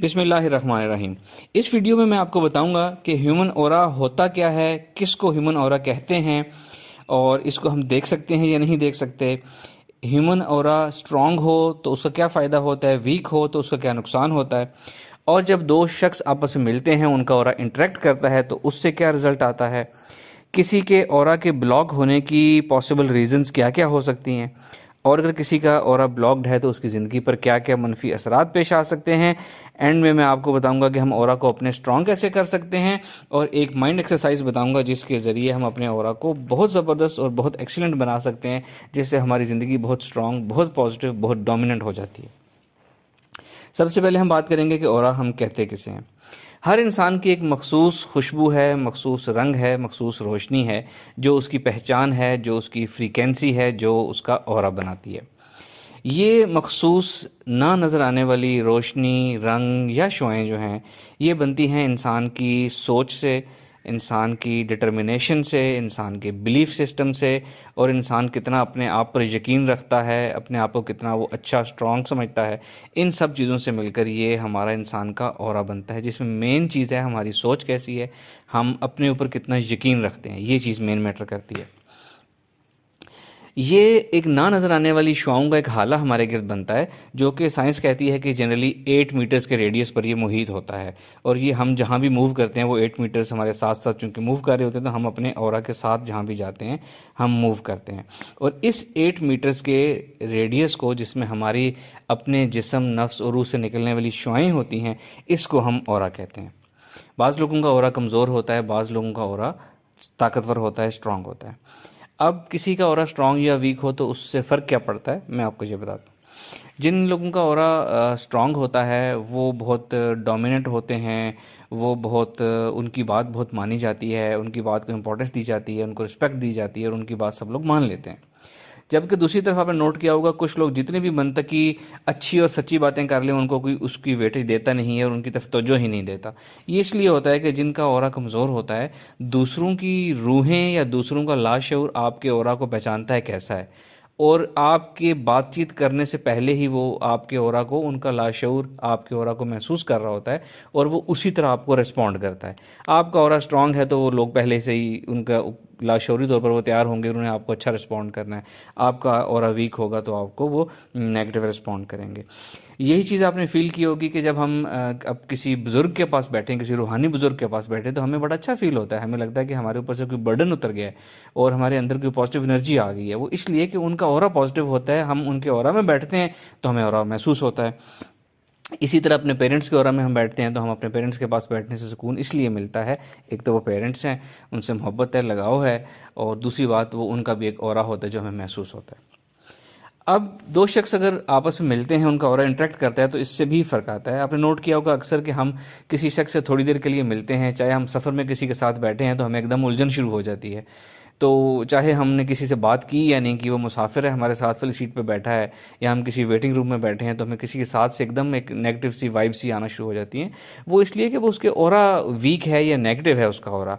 बिसमीम इस वीडियो में मैं आपको बताऊंगा कि ह्यूमन ओरा होता क्या है किसको ह्यूमन ओरा कहते हैं और इसको हम देख सकते हैं या नहीं देख सकते ह्यूमन ओरा स्ट्रांग हो तो उसका क्या फ़ायदा होता है वीक हो तो उसका क्या नुकसान होता है और जब दो शख्स आपस में मिलते हैं उनका और इंटरेक्ट करता है तो उससे क्या रिजल्ट आता है किसी के और के ब्लॉक होने की पॉसिबल रीजंस क्या क्या हो सकती हैं और अगर किसी का और ब्लॉक्ड है तो उसकी ज़िंदगी पर क्या क्या मनफी असरात पेश आ सकते हैं एंड में मैं आपको बताऊंगा कि हम और को अपने स्ट्रॉन्ग कैसे कर सकते हैं और एक माइंड एक्सरसाइज बताऊंगा जिसके ज़रिए हम अपने और को बहुत ज़बरदस्त और बहुत एक्सीलेंट बना सकते हैं जिससे हमारी ज़िंदगी बहुत स्ट्रांग बहुत पॉजिटिव बहुत डोमिनेंट हो जाती है सबसे पहले हम बात करेंगे कि और हम कहते किसे हैं हर इंसान की एक मखसूस खुशबू है मखसूस रंग है मखसूस रोशनी है जो उसकी पहचान है जो उसकी फ्रीकेंसी है जो उसका और बनाती है ये मखसूस ना नज़र आने वाली रोशनी रंग या शोएँ जो हैं ये बनती हैं इंसान की सोच से इंसान की डिटर्मिनेशन से इंसान के बिलीफ सिस्टम से और इंसान कितना अपने आप पर यकीन रखता है अपने आप को कितना वो अच्छा स्ट्रॉन्ग समझता है इन सब चीज़ों से मिलकर ये हमारा इंसान का और बनता है जिसमें मेन चीज़ है हमारी सोच कैसी है हम अपने ऊपर कितना यकीन रखते हैं ये चीज़ मेन मैटर करती है ये एक ना नज़र आने वाली शुआओं का एक हाला हमारे गिरद बनता है जो कि साइंस कहती है कि जनरली एट मीटर्स के रेडियस पर ये मुहित होता है और ये हम जहाँ भी मूव करते हैं वो एट मीटर्स हमारे साथ साथ चूँकि मूव कर रहे होते हैं तो हम अपने और के साथ जहाँ भी जाते हैं हम मूव करते हैं और इस एट मीटर्स के रेडियस को जिसमें हमारी अपने जिसम नफ्स और रूह से निकलने वाली शुआएँ होती हैं इसको हम और कहते हैं बाज़ लोगों का और कमज़ोर होता है बाज़ लोगों का और ताकतवर होता है स्ट्रांग होता है अब किसी का और स्ट्रांग या वीक हो तो उससे फ़र्क क्या पड़ता है मैं आपको ये बताता हूँ जिन लोगों का और स्ट्रांग होता है वो बहुत डोमिनेट होते हैं वो बहुत उनकी बात बहुत मानी जाती है उनकी बात को इम्पोर्टेंस दी जाती है उनको रिस्पेक्ट दी जाती है और उनकी बात सब लोग मान लेते हैं जबकि दूसरी तरफ आपने नोट किया होगा कुछ लोग जितनी भी मन तक की अच्छी और सच्ची बातें कर लें उनको कोई उसकी वेटेज देता नहीं है और उनकी तरफ तोजो ही नहीं देता ये इसलिए होता है कि जिनका और कमज़ोर होता है दूसरों की रूहें या दूसरों का लाशूर आपके और को पहचानता है कैसा है और आपके बातचीत करने से पहले ही वो आपके और को उनका लाशूर आपके और को महसूस कर रहा होता है और वो उसी तरह आपको रिस्पॉन्ड करता है आपका और स्ट्रांग है तो वो लोग पहले से ही उनका लाशौरी तौर पर वो तैयार होंगे उन्हें आपको अच्छा रिस्पॉन्ड करना है आपका और वीक होगा तो आपको वो नेगेटिव रिस्पॉन्ड करेंगे यही चीज़ आपने फील की होगी कि जब हम अब किसी बुज़ुर्ग के पास बैठे किसी रूहानी बुज़ुर्ग के पास बैठे तो हमें बड़ा अच्छा फील होता है हमें लगता है कि हमारे ऊपर से कोई बर्डन उतर गया है और हमारे अंदर कोई पॉजिटिव एनर्जी आ गई है वो इसलिए कि उनका और पॉजिटिव होता है हम उनके और में बैठते हैं तो हमें और महसूस होता है इसी तरह अपने पेरेंट्स के और में हम बैठते हैं तो हम अपने पेरेंट्स के पास बैठने से सुकून इसलिए मिलता है एक तो वो पेरेंट्स हैं उनसे मोहब्बत है लगाव है और दूसरी बात वो उनका भी एक और होता है जो हमें महसूस होता है अब दो शख्स अगर आपस में मिलते हैं उनका और इंटरेक्ट करता है तो इससे भी फ़र्क आता है आपने नोट किया होगा अक्सर कि हम किसी शख्स से थोड़ी देर के लिए मिलते हैं चाहे हम सफ़र में किसी के साथ बैठे हैं तो हमें एकदम उलझन शुरू हो जाती है तो चाहे हमने किसी से बात की या नहीं की वो मुसाफिर है हमारे साथ वाली सीट पर बैठा है या हम किसी वेटिंग रूम में बैठे हैं तो हमें किसी के साथ से एकदम एक नेगेटिव सी वाइब सी आना शुरू हो जाती है वो इसलिए कि वो उसके और वीक है या नेगेटिव है उसका और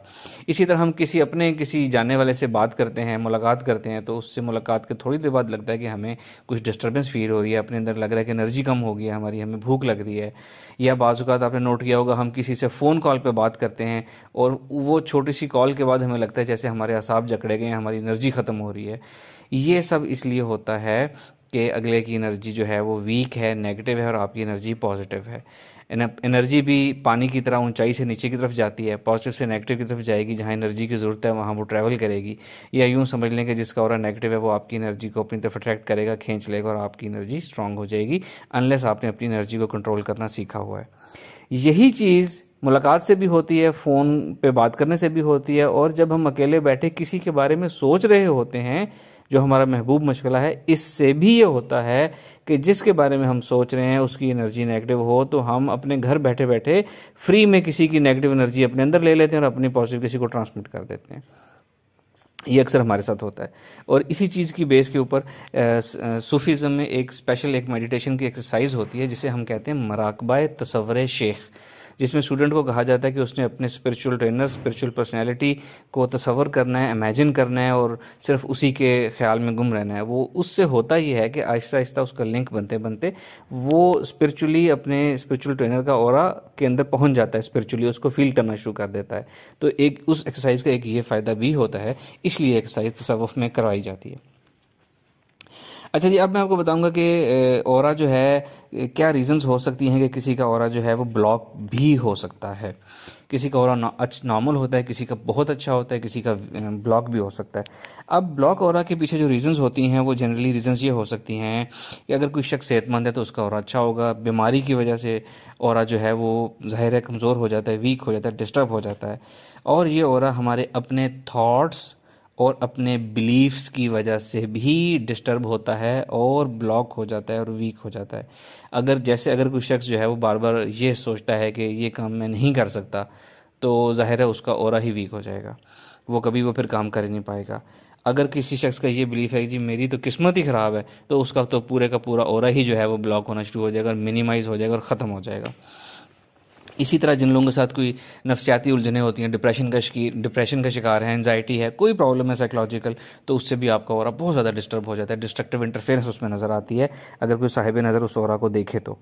इसी तरह हम किसी अपने किसी जाने वाले से बात करते हैं मुलाकात करते हैं तो उससे मुलाकात के थोड़ी देर बाद लगता है कि हमें कुछ डिस्टर्बेंस फील हो रही है अपने अंदर लग रहा है कि एनर्जी कम हो गई है हमारी हमें भूख लग रही है या बाजूकात आपने नोट किया होगा हम किसी से फ़ोन कॉल पर बात करते हैं और वो छोटी सी कॉल के बाद हमें लगता है जैसे हमारे असाब जकड़े गए हमारी एनर्जी ख़त्म हो रही है ये सब इसलिए होता है कि अगले की एनर्जी जो है वो वीक है नेगेटिव है और आपकी एनर्जी पॉजिटिव है एनर्जी भी पानी की तरह ऊंचाई से नीचे की तरफ जाती है पॉजिटिव से नेगेटिव की तरफ जाएगी जहाँ एनर्जी की ज़रूरत है वहाँ वो ट्रैवल करेगी या यूँ समझ लें कि जिसका और नेगेटिव है वो आपकी एनर्जी को अपनी तरफ अट्रैक्ट करेगा खींच लेगा और आपकी एनर्जी स्ट्रांग हो जाएगी अनलेस आपने अपनी एनर्जी को कंट्रोल करना सीखा हुआ है यही चीज़ मुलाकात से भी होती है फ़ोन पे बात करने से भी होती है और जब हम अकेले बैठे किसी के बारे में सोच रहे होते हैं जो हमारा महबूब मशगला है इससे भी ये होता है कि जिसके बारे में हम सोच रहे हैं उसकी एनर्जी नेगेटिव हो तो हम अपने घर बैठे बैठे फ्री में किसी की नेगेटिव एनर्जी अपने अंदर ले लेते हैं और अपनी पॉजिटिव किसी को ट्रांसमिट कर देते हैं ये अक्सर हमारे साथ होता है और इसी चीज़ की बेस के ऊपर सूफीज़म में एक स्पेशल एक मेडिटेशन की एक्सरसाइज होती है जिसे हम कहते हैं मराकबा तस्वर शेख जिसमें स्टूडेंट को कहा जाता है कि उसने अपने स्पिरिचुअल ट्रेनर स्पिरिचुअल पर्सनैलिटी को तस्वर करना है इमेजिन करना है और सिर्फ उसी के ख्याल में गुम रहना है वो उससे होता ही है कि आहिस्ता आहिस्ता उसका लिंक बनते बनते वो स्पिरिचुअली अपने स्पिरिचुअल ट्रेनर का और के अंदर पहुंच जाता है स्पिरिचुअली उसको फील करना शुरू कर देता है तो एक उस एक्सरसाइज का एक ये फ़ायदा भी होता है इसलिए एक्सरसाइज तसवुफ में करवाई जाती है अच्छा जी अब मैं आपको बताऊंगा कि और जो है क्या रीज़न्स हो सकती हैं कि किसी का और जो है वो ब्लॉक भी हो सकता है किसी का और नॉर्मल होता है किसी का बहुत अच्छा होता है किसी का ब्लॉक भी हो सकता है अब ब्लॉक और के पीछे जो रीज़न्स होती हैं वो जनरली रीज़न्स ये हो सकती हैं कि अगर कोई शख्स सेहतमंद है तो उसका और अच्छा होगा बीमारी की वजह से और जो है वो ज़ाहिर है कमज़ोर हो जाता है वीक हो जाता है डिस्टर्ब हो जाता है और ये और हमारे अपने थाट्स और अपने बिलीफ्स की वजह से भी डिस्टर्ब होता है और ब्लॉक हो जाता है और वीक हो जाता है अगर जैसे अगर कोई शख्स जो है वो बार बार ये सोचता है कि ये काम मैं नहीं कर सकता तो ज़ाहिर है उसका और ही वीक हो जाएगा वो कभी वो फिर काम कर ही नहीं पाएगा अगर किसी शख्स का ये बिलीफ है कि जी मेरी तो किस्मत ही ख़राब है तो उसका तो पूरे का पूरा और ही जो है वो ब्लॉक होना शुरू हो जाएगा और मिनिमाइज़ हो जाएगा और ख़त्म हो जाएगा इसी तरह जिन लोगों के साथ कोई नफसियाती उलझने होती हैं डिप्रेशन का शिकी डिप्रेशन का शिकार है एनजाइटी है कोई प्रॉब्लम है साइकोलॉजिकल तो उससे भी आपका और बहुत ज़्यादा डिस्टर्ब हो जाता है डिस्ट्रक्टिव इंटरफेरेंस उसमें नज़र आती है अगर कोई साहिब नज़र उस और को देखे तो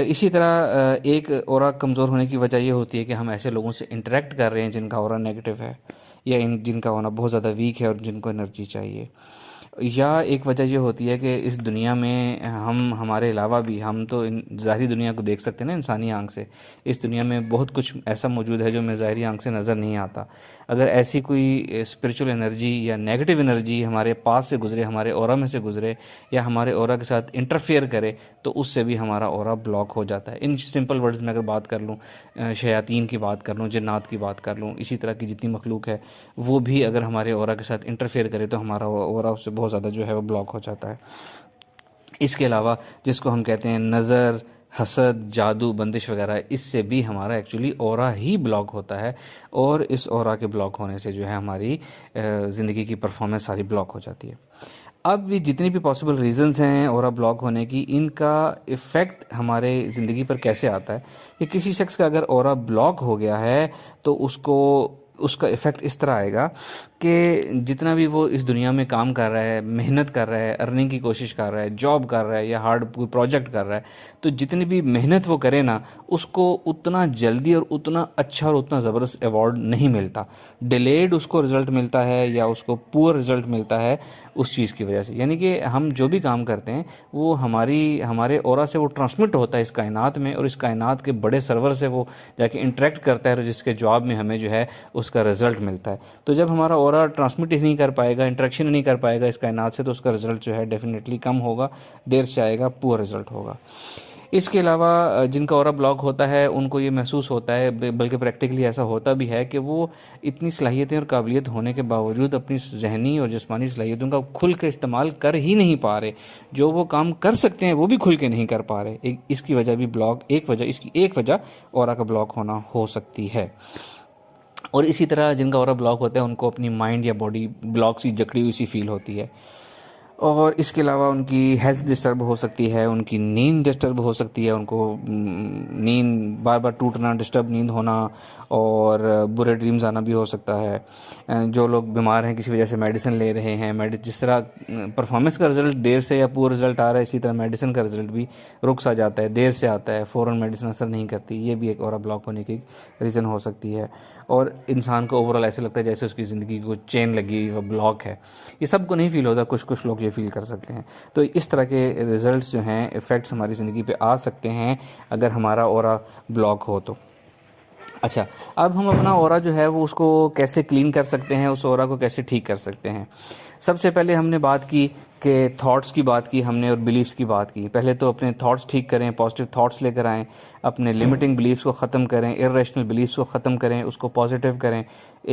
इसी तरह एक और कमज़ोर होने की वजह यह होती है कि हम ऐसे लोगों से इंटरेक्ट कर रहे हैं जिनका और नेगेटिव है या इन जिनका होना बहुत ज़्यादा वीक है और जिनको एनर्जी चाहिए या एक वजह यह होती है कि इस दुनिया में हम हमारे अलावा भी हम तो ज़ाहरी दुनिया को देख सकते हैं ना इंसानी आंख से इस दुनिया में बहुत कुछ ऐसा मौजूद है जो हमें ज़ाहरी आंख से नज़र नहीं आता अगर ऐसी कोई स्पिरिचुअल एनर्जी या नेगेटिव एनर्जी हमारे पास से गुजरे हमारे और में से गुजरे या हमारे और के साथ इंटरफेयर करे तो उससे भी हमारा और ब्लॉक हो जाता है इन सिंपल वर्ड्स में अगर बात कर लूँ शयातीन की बात कर लूँ जन्नात की बात कर लूँ इसी तरह की जितनी मखलूक है वो भी अगर हमारे और के साथ इंटरफेयर करे तो हमारा और उससे बहुत ज़्यादा जो है वो ब्लॉक हो जाता है इसके अलावा जिसको हम कहते हैं नज़र हसद जादू बंदिश वगैरह इससे भी हमारा एक्चुअली और ही ब्लॉक होता है और इस और के ब्लॉक होने से जो है हमारी ज़िंदगी की परफॉर्मेंस सारी ब्लॉक हो जाती है अब ये जितनी भी पॉसिबल रीजंस हैं और ब्लॉक होने की इनका इफ़ेक्ट हमारे ज़िंदगी पर कैसे आता है कि किसी शख्स का अगर और ब्लॉक हो गया है तो उसको उसका इफ़ेक्ट इस तरह आएगा कि जितना भी वो इस दुनिया में काम कर रहा है मेहनत कर रहा है अर्निंग की कोशिश कर रहा है जॉब कर रहा है या हार्ड कोई प्रोजेक्ट कर रहा है तो जितनी भी मेहनत वो करे ना उसको उतना जल्दी और उतना अच्छा और उतना ज़बरदस्त अवार्ड नहीं मिलता डिलेड उसको रिज़ल्ट मिलता है या उसको पुअर रिज़ल्ट मिलता है उस चीज़ की वजह से यानी कि हम जो भी काम करते हैं वो हमारी हमारे और से वो ट्रांसमिट होता है इस कायनात में और इस कायनात के बड़े सर्वर से वो जाके इंटरेक्ट करता है और जिसके जवाब में हमें जो है उसका रिजल्ट मिलता है तो जब हमारा और ट्रांसमिट ही नहीं कर पाएगा इंट्रैक्शन नहीं कर पाएगा इस कायनात से तो उसका रिजल्ट जो है डेफिनेटली कम होगा देर से आएगा पुअर रिजल्ट होगा इसके अलावा जिनका और ब्लॉग होता है उनको ये महसूस होता है बल्कि प्रैक्टिकली ऐसा होता भी है कि वो इतनी सलाहियतें और काबिलियत होने के बावजूद अपनी जहनी और जिसमानी सलाहियतों का खुल के इस्तेमाल कर ही नहीं पा रहे जो वो काम कर सकते हैं वो भी खुल के नहीं कर पा रहे एक इसकी वजह भी ब्लॉग एक वजह इसकी एक वजह और का ब्लॉक होना हो सकती है और इसी तरह जिनका और ब्लॉक होता है उनको अपनी माइंड या बॉडी ब्लॉक सी जकड़ी हुई सी फील होती है और इसके अलावा उनकी हेल्थ डिस्टर्ब हो सकती है उनकी नींद डिस्टर्ब हो सकती है उनको नींद बार बार टूटना डिस्टर्ब नींद होना और बुरे ड्रीम्स आना भी हो सकता है जो लोग बीमार हैं किसी वजह से मेडिसिन ले रहे हैं मेडि जिस तरह परफॉर्मेंस का रिजल्ट देर से या पूरा रिजल्ट आ रहा है इसी तरह मेडिसिन का रिजल्ट भी रुक सा जाता है देर से आता है फ़ौर मेडिसिन असर नहीं करती ये भी एक और ब्लॉक होने की रीज़न हो सकती है और इंसान को ओवरऑल ऐसे लगता है जैसे उसकी ज़िंदगी को चेन लगी व ब्लॉक है ये सब को नहीं फील होता कुछ कुछ लोग ये फील कर सकते हैं तो इस तरह के रिज़ल्ट जो हैं इफ़ेक्ट्स हमारी ज़िंदगी पे आ सकते हैं अगर हमारा और ब्लॉक हो तो अच्छा अब हम अपना और जो है वो उसको कैसे क्लीन कर सकते हैं उस और को कैसे ठीक कर सकते हैं सबसे पहले हमने बात की कि थॉट्स की बात की हमने और बिलीव्स की बात की पहले तो अपने थॉट्स ठीक करें पॉजिटिव थॉट्स लेकर आएँ अपने लिमिटिंग हम्म। बिलीव्स को ख़त्म करें इरेशनल बिलीव्स को ख़त्म करें उसको पॉजिटिव करें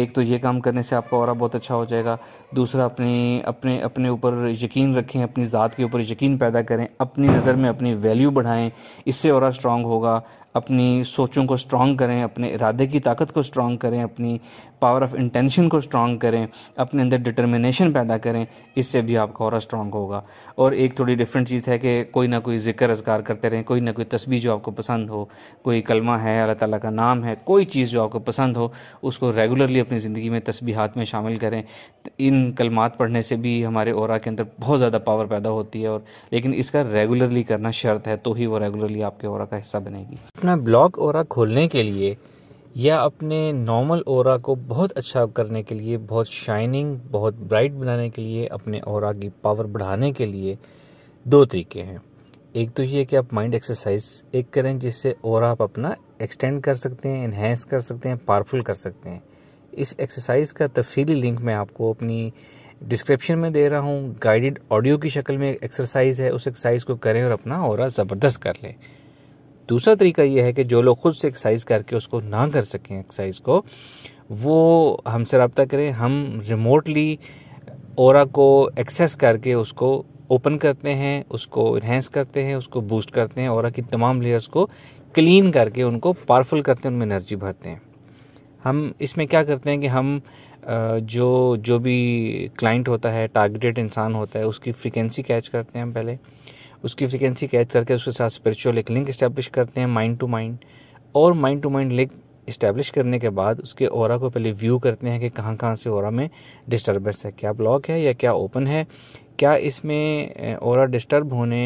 एक तो ये काम करने से आपका और बहुत अच्छा हो जाएगा दूसरा अपनी अपने अपने ऊपर यकीन रखें अपनी ज़ात के ऊपर यकीन पैदा करें अपनी नज़र में अपनी वैल्यू बढ़ाएँ इससे और स्ट्रांग होगा अपनी सोचों को स्ट्रांग करें अपने इरादे की ताकत को स्ट्रांग करें अपनी पावर ऑफ इंटेंशन को स्ट्रांग करें अपने अंदर डिटर्मिनेशन पैदा करें इससे भी आपका और स्ट्रांग होगा और एक थोड़ी डिफरेंट चीज़ है कि कोई ना कोई जिक्र असगार करते रहें कोई ना कोई तस्वीर जो आपको पसंद हो कोई कलमा है अल्लाह ताला का नाम है कोई चीज़ जो आपको पसंद हो उसको रेगुलरली अपनी ज़िंदगी में तस्बीहात में शामिल करें इन कलमात पढ़ने से भी हमारे और के अंदर बहुत ज़्यादा पावर पैदा होती है और लेकिन इसका रेगुलरली करना शर्त है तो ही वो रेगुलरली आपके और का हिस्सा बनेगी अपना ब्लॉक और खोलने के लिए या अपने नॉर्मल और को बहुत अच्छा करने के लिए बहुत शाइनिंग बहुत ब्राइट बनाने के लिए अपने और की पावर बढ़ाने के लिए दो तरीके हैं एक तो ये कि आप माइंड एक्सरसाइज एक करें जिससे और आप अपना एक्सटेंड कर सकते हैं इन्हेंस कर सकते हैं पावरफुल कर सकते हैं इस एक्सरसाइज का तफसीली लिंक मैं आपको अपनी डिस्क्रिप्शन में दे रहा हूँ गाइडेड ऑडियो की शक्ल में एक्सरसाइज है उस एक्सरसाइज को करें और अपना और ज़बरदस्त कर लें दूसरा तरीका ये है कि जो लोग ख़ुद से एक्सरसाइज करके उसको ना कर सकें एक्सरसाइज को वो हमसे रबता करें हम रिमोटली और को एक्सेस करके उसको ओपन करते हैं उसको इन्हेंस करते हैं उसको बूस्ट करते हैं और की तमाम लेयर्स को क्लीन करके उनको पावरफुल करते हैं उनमें एनर्जी भरते हैं हम इसमें क्या करते हैं कि हम जो जो भी क्लाइंट होता है टारगेटेड इंसान होता है उसकी फ्रिक्वेंसी कैच करते हैं हम पहले उसकी फ्रिक्वेंसी कैच करके उसके साथ स्पिरिचुअल एक लिंक इस्टेब्लिश करते हैं माइंड टू माइंड और mind to mind link establish करने के बाद उसके और को पहले व्यू करते हैं कि कहाँ कहाँ से और में डिस्टर्बेंस है क्या ब्लॉक है या क्या ओपन है क्या इसमें और डिस्टर्ब होने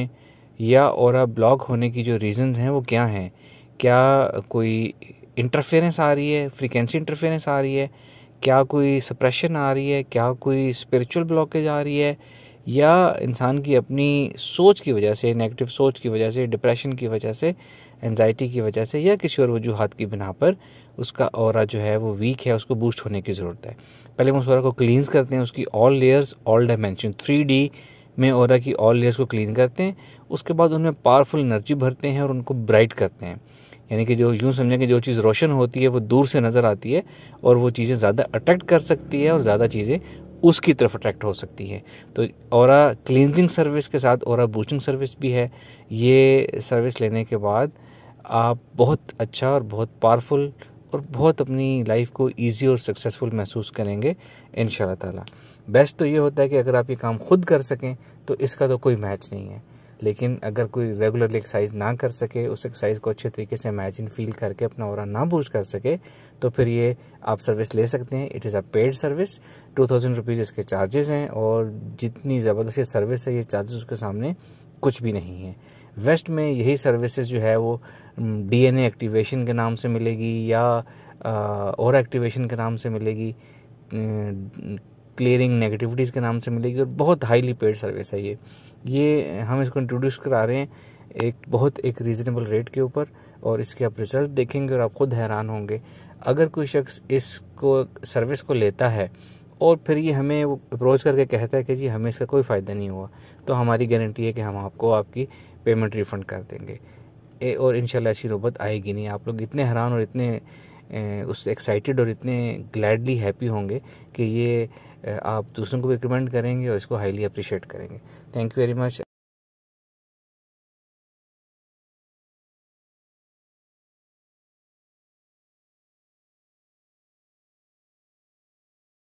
या और ब्लॉक होने की जो रीज़न्स हैं वो क्या हैं क्या कोई इंटरफेरेंस आ रही है फ्रीकेंसी इंटरफेरेंस आ रही है क्या कोई सप्रेशन आ रही है क्या कोई स्पिरिचुअल ब्लॉकेज आ रही है या इंसान की अपनी सोच की वजह से नेगेटिव सोच की वजह से डिप्रेशन की वजह से एनजाइटी की वजह से या किसी और वजूहत की बिना पर उसका और जो है वो वीक है उसको बूस्ट होने की ज़रूरत है पहले हम उस और को क्लींस करते हैं उसकी all layers all dimension three में और की ऑल लेयर्स को क्लीन करते हैं उसके बाद उनमें पावरफुल एनर्जी भरते हैं और उनको ब्राइट करते हैं यानी कि जो यूँ समझें कि जो चीज़ रोशन होती है वो दूर से नज़र आती है और वो चीज़ें ज़्यादा अट्रैक्ट कर सकती है और ज़्यादा चीज़ें उसकी तरफ अट्रैक्ट हो सकती है तो और क्लिनजिंग सर्विस के साथ और बूचिंग सर्विस भी है ये सर्विस लेने के बाद आप बहुत अच्छा और बहुत पावरफुल और बहुत अपनी लाइफ को ईजी और सक्सेसफुल महसूस करेंगे इन ताला बेस्ट तो ये होता है कि अगर आप ये काम खुद कर सकें तो इसका तो कोई मैच नहीं है लेकिन अगर कोई रेगुलरली एक्सरसाइज ना कर सके उस एक्सरसाइज को अच्छे तरीके से इमेजिन फील करके अपना और ना बूझ कर सके तो फिर ये आप सर्विस ले सकते हैं it is a paid service two thousand rupees इसके चार्जेस हैं और जितनी ज़बरदस्त सर्विस है ये चार्जेस उसके सामने कुछ भी नहीं है वेस्ट में यही सर्विसेज जो है वो डीएनए एक्टिवेशन के नाम से मिलेगी या और एक्टिवेशन के नाम से मिलेगी क्लियरिंग नेगेटिविटीज़ के नाम से मिलेगी और बहुत हाईली पेड सर्विस है ये ये हम इसको इंट्रोड्यूस करा रहे हैं एक बहुत एक रीज़नेबल रेट के ऊपर और इसके आप रिज़ल्ट देखेंगे और आप ख़ुद हैरान होंगे अगर कोई शख्स इसको सर्विस को लेता है और फिर ये हमें वो अप्रोच करके कहता है कि जी हमें इसका कोई फ़ायदा नहीं हुआ तो हमारी गारंटी है कि हम आपको आपकी पेमेंट रिफ़ंड कर देंगे ए, और इन ऐसी रोबत आएगी नहीं आप लोग इतने हैरान और इतने उस एक्साइटेड और इतने ग्लैडली हैप्पी होंगे कि ये आप दूसरों को भी रिकमेंड करेंगे और इसको हाईली अप्रिशिएट करेंगे थैंक यू वेरी मच